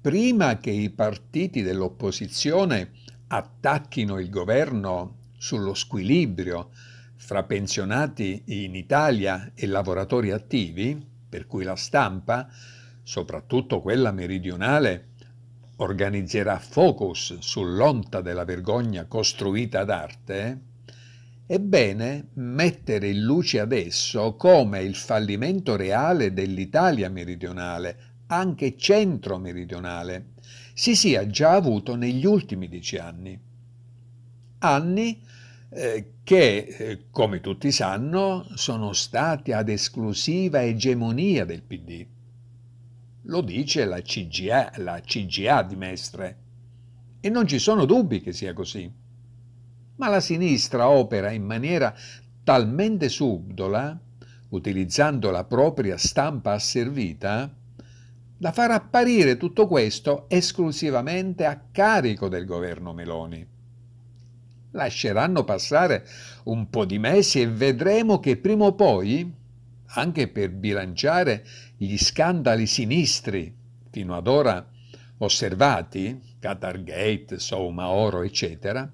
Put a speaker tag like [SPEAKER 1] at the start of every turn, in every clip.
[SPEAKER 1] prima che i partiti dell'opposizione attacchino il governo sullo squilibrio fra pensionati in Italia e lavoratori attivi, per cui la stampa, soprattutto quella meridionale, organizzerà focus sull'onta della vergogna costruita ad arte, è bene mettere in luce adesso come il fallimento reale dell'Italia meridionale anche centro-meridionale, si sia già avuto negli ultimi dieci anni. Anni eh, che, eh, come tutti sanno, sono stati ad esclusiva egemonia del PD. Lo dice la CGA, la CGA di Mestre. E non ci sono dubbi che sia così. Ma la sinistra opera in maniera talmente subdola, utilizzando la propria stampa asservita, da far apparire tutto questo esclusivamente a carico del governo Meloni. Lasceranno passare un po' di mesi e vedremo che prima o poi, anche per bilanciare gli scandali sinistri fino ad ora osservati, Qatargate, Soma Oro, eccetera,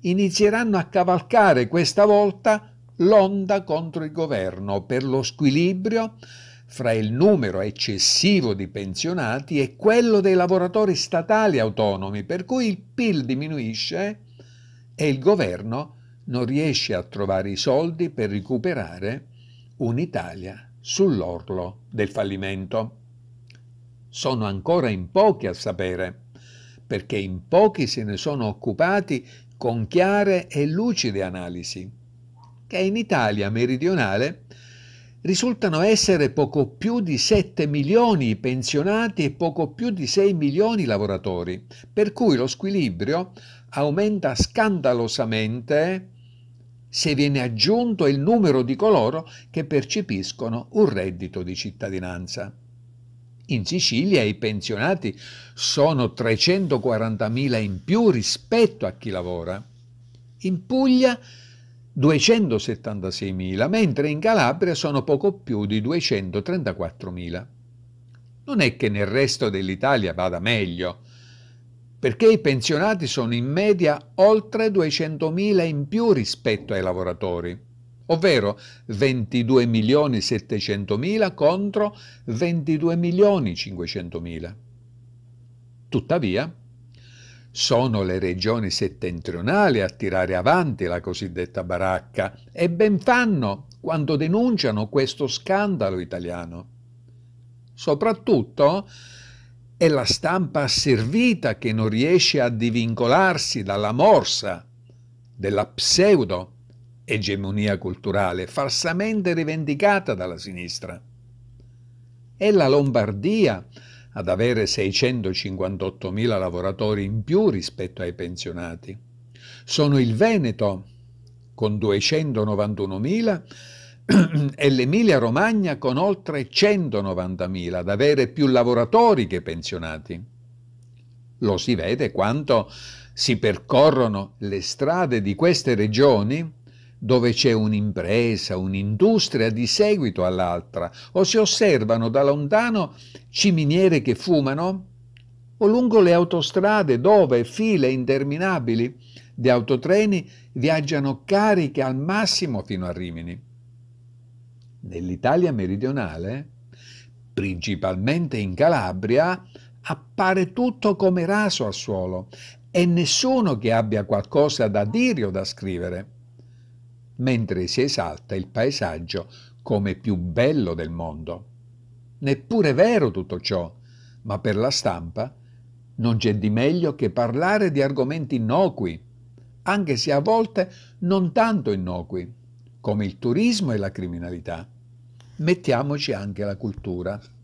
[SPEAKER 1] inizieranno a cavalcare questa volta l'onda contro il governo per lo squilibrio fra il numero eccessivo di pensionati e quello dei lavoratori statali autonomi, per cui il PIL diminuisce e il governo non riesce a trovare i soldi per recuperare un'Italia sull'orlo del fallimento. Sono ancora in pochi a sapere, perché in pochi se ne sono occupati con chiare e lucide analisi, che in Italia meridionale risultano essere poco più di 7 milioni i pensionati e poco più di 6 milioni i lavoratori, per cui lo squilibrio aumenta scandalosamente se viene aggiunto il numero di coloro che percepiscono un reddito di cittadinanza. In Sicilia i pensionati sono 340.000 in più rispetto a chi lavora. In Puglia 276.000, mentre in Calabria sono poco più di 234.000. Non è che nel resto dell'Italia vada meglio, perché i pensionati sono in media oltre 200.000 in più rispetto ai lavoratori, ovvero 22.700.000 contro 22.500.000. Tuttavia, sono le regioni settentrionali a tirare avanti la cosiddetta baracca e ben fanno quando denunciano questo scandalo italiano. Soprattutto è la stampa asservita che non riesce a divincolarsi dalla morsa della pseudo egemonia culturale falsamente rivendicata dalla sinistra. È la Lombardia ad avere 658.000 lavoratori in più rispetto ai pensionati. Sono il Veneto con 291.000 e l'Emilia Romagna con oltre 190.000 ad avere più lavoratori che pensionati. Lo si vede quanto si percorrono le strade di queste regioni dove c'è un'impresa, un'industria di seguito all'altra, o si osservano da lontano ciminiere che fumano, o lungo le autostrade dove file interminabili di autotreni viaggiano cariche al massimo fino a Rimini. Nell'Italia meridionale, principalmente in Calabria, appare tutto come raso al suolo e nessuno che abbia qualcosa da dire o da scrivere mentre si esalta il paesaggio come più bello del mondo. Neppure vero tutto ciò, ma per la stampa non c'è di meglio che parlare di argomenti innocui, anche se a volte non tanto innocui, come il turismo e la criminalità. Mettiamoci anche la cultura.